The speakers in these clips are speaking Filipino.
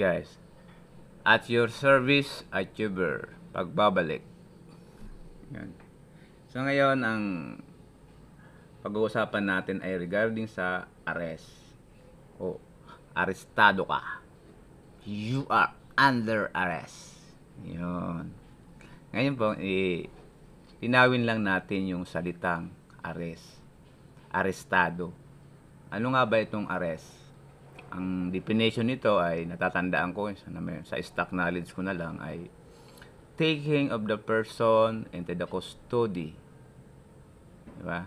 guys. At your service, achiever. Pagbabalik. Yan. So ngayon, ang pag-uusapan natin ay regarding sa arrest. O, arestado ka. You are under arrest. 'Yon. Ngayon po, eh, tinawin lang natin yung salitang arrest. Arestado. Ano nga ba itong arrest? Ang definition nito ay natatandaan ko sa, sa stock knowledge ko na lang ay taking of the person into the custody. Diba?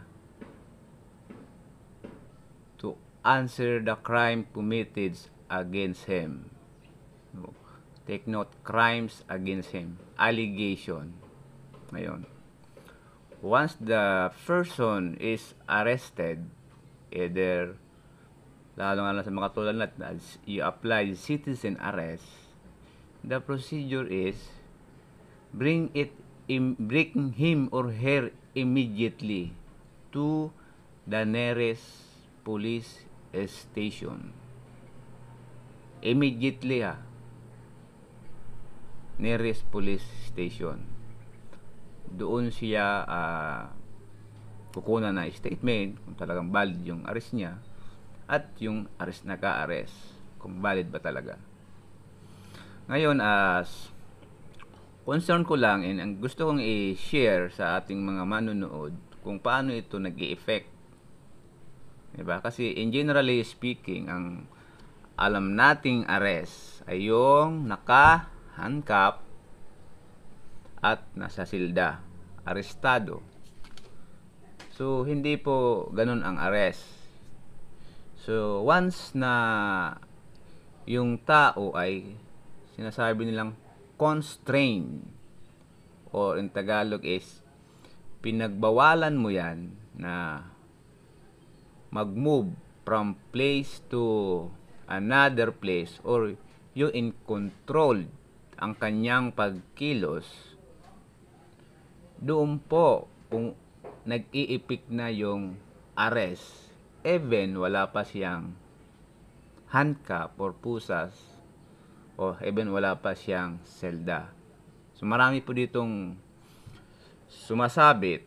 To answer the crime committed against him. Take note, crimes against him. Allegation. Ngayon. Once the person is arrested, either lalo nga sa mga tulad natin, as you apply citizen arrest, the procedure is bring it in, bring him or her immediately to the nearest police station. Immediately ha. Ah. Nearest police station. Doon siya uh, kukunan na statement kung talagang valid yung arrest niya at yung arrest naka ares kung valid ba talaga. Ngayon as concern ko lang and ang gusto kong i-share sa ating mga manonood kung paano ito nag effect Diba? Kasi in generally speaking, ang alam nating arrest ay yung naka-handcuff at nasa silda, arestado. So, hindi po ganun ang arrest So, once na yung tao ay sinasabi nilang constrain or in Tagalog is pinagbawalan mo yan na mag-move from place to another place or you in control ang kanyang pagkilos doon po kung nag-iipik na yung arrest even wala pa siyang handcuff or pusas o even wala pa siyang selda. So marami po ditong sumasabit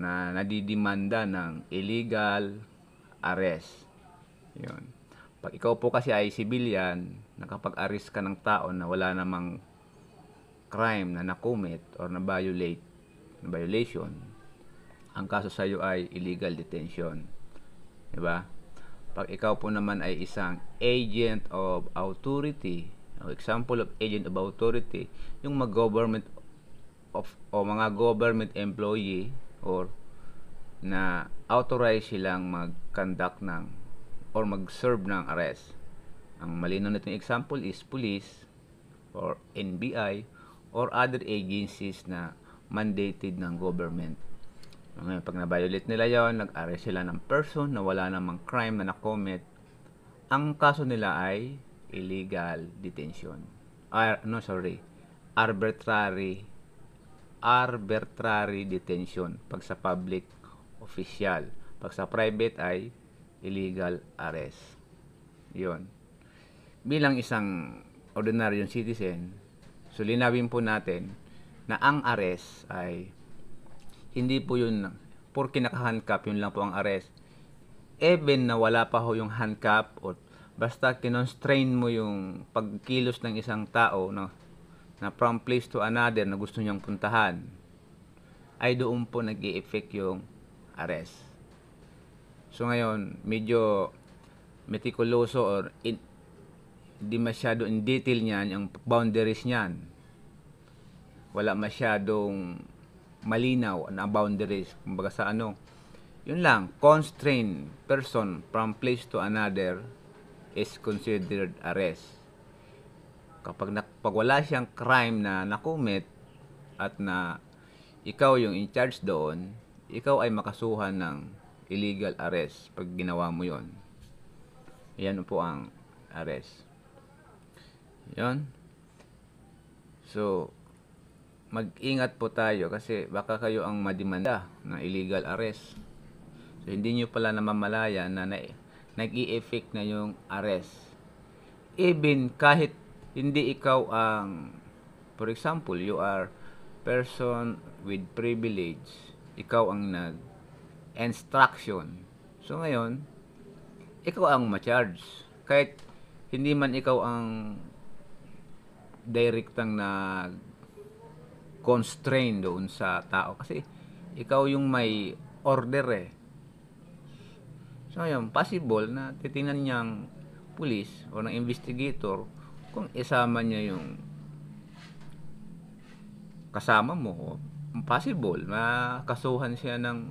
na nadidimanda ng illegal arrest. Yun. Pag ikaw po kasi ay civilian, nakapag-arrest ka ng tao na wala namang crime na nakumit or na-violate, na violation, ang kaso sa iyo ay illegal detention. Diba? Pag ikaw po naman ay isang agent of authority, o example of agent of authority, yung mga government of o mga government employee or na authorized silang mag-conduct ng or mag-serve ng arrest. Ang malinaw nitong example is police or NBI or other agencies na mandated ng government. Ngayon, pag na-violate nila yon nag-arrest sila ng person na wala namang crime na na-commit, ang kaso nila ay illegal detention. Or, no, sorry. Arbitrary arbitrary detention pag sa public official. Pag sa private ay illegal arrest. Yun. Bilang isang ordinaryong citizen, so linawin po natin na ang arrest ay hindi po yun porke naka-handcuff, yun lang po ang arrest. Even na wala pa ho yung handcuff or basta kinonstrain mo yung pagkilos ng isang tao no, na from place to another na gusto niyang puntahan ay doon po nag effect yung arrest. So ngayon, medyo meticuloso or in, hindi masyado in detail niyan yung boundaries niyan. Wala masyadong malinaw na boundaries, kumbaga sa ano. Yun lang, constrain person from place to another is considered arrest. Kapag na, pag wala siyang crime na nakumit at na ikaw yung in charge doon, ikaw ay makasuhan ng illegal arrest pag ginawa mo yon. Yan po ang arrest. Yon. So, mag-ingat po tayo kasi baka kayo ang madimanda ng illegal arrest. So, hindi nyo pala namamalaya na, na nag-i-effect na yung arrest. Even kahit hindi ikaw ang, for example, you are person with privilege, ikaw ang nag-instruction. So, ngayon, ikaw ang ma-charge. Kahit hindi man ikaw ang direktang nag constrain doon sa tao kasi ikaw yung may order eh. So ngayon, possible na titingnan niyang pulis o ng investigator kung isama niya yung kasama mo, possible makasuhan siya ng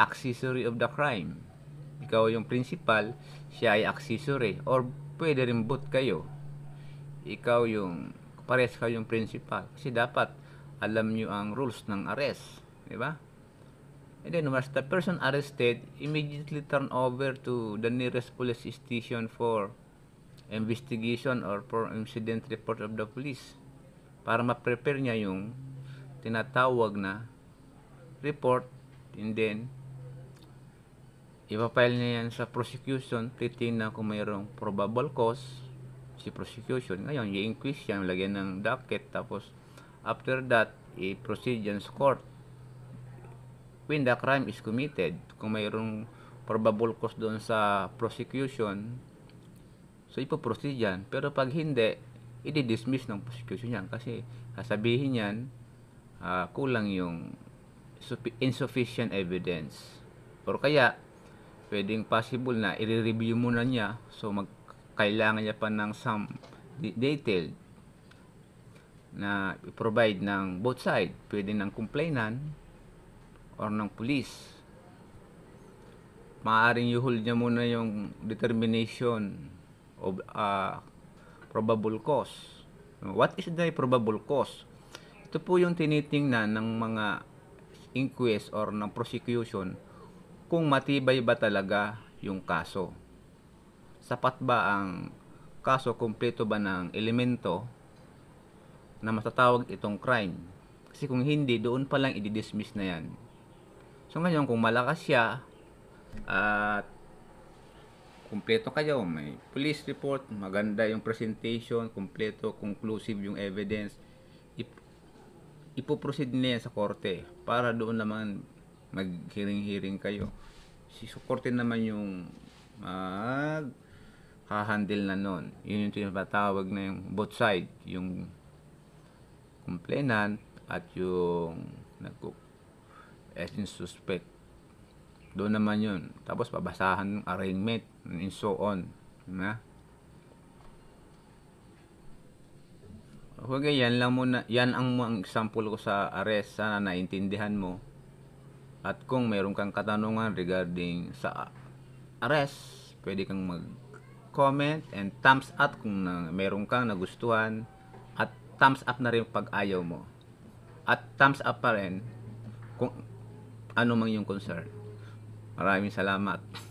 accessory of the crime. Ikaw yung principal, siya ay accessory or pwede rin both kayo. Ikaw yung pares kayo yung principal kasi dapat alam nyo ang rules ng arrest. Di ba? And then once the person arrested, immediately turn over to the nearest police station for investigation or for incident report of the police para ma-prepare niya yung tinatawag na report and then ipapile niya yan sa prosecution titignan kung mayroong probable cause si prosecution ngayon i-inquis yan lagyan ng docket tapos After that, i-proceed yan sa court. When the crime is committed, kung mayroong probable cause doon sa prosecution, so ipoproceed yan. Pero pag hindi, i-dismiss ng prosecution yan kasi sasabihin yan, uh, kulang yung insufficient evidence. Or kaya, pwedeng possible na i-review muna niya so mag kailangan niya pa ng some detailed na i-provide ng both side. Pwede ng complainan or ng police. Maaaring i-hold niya muna yung determination of uh, probable cause. What is the probable cause? Ito po yung tinitingnan ng mga inquest or ng prosecution kung matibay ba talaga yung kaso. Sapat ba ang kaso, kumpleto ba ng elemento na matatawag itong crime. Kasi kung hindi, doon pa lang i-dismiss na yan. So ngayon, kung malakas siya at kumpleto kayo, may police report, maganda yung presentation, kumpleto, conclusive yung evidence, ip- ipoproceed na yan sa korte para doon naman maghiring-hiring kayo. Si korte naman yung mag handle na noon. Yun yung tinatawag na yung both side, yung complainant at yung nagko as eh, in suspect. Doon naman yun. Tapos babasahan ng arraignment and so on. Na? Okay, yan lang muna. Yan ang mga example ko sa arrest. Sana naintindihan mo. At kung mayroon kang katanungan regarding sa arrest, pwede kang mag-comment and thumbs up kung na, mayroon kang nagustuhan thumbs up na rin pag ayaw mo. At thumbs up pa rin kung ano mang yung concern. Maraming salamat.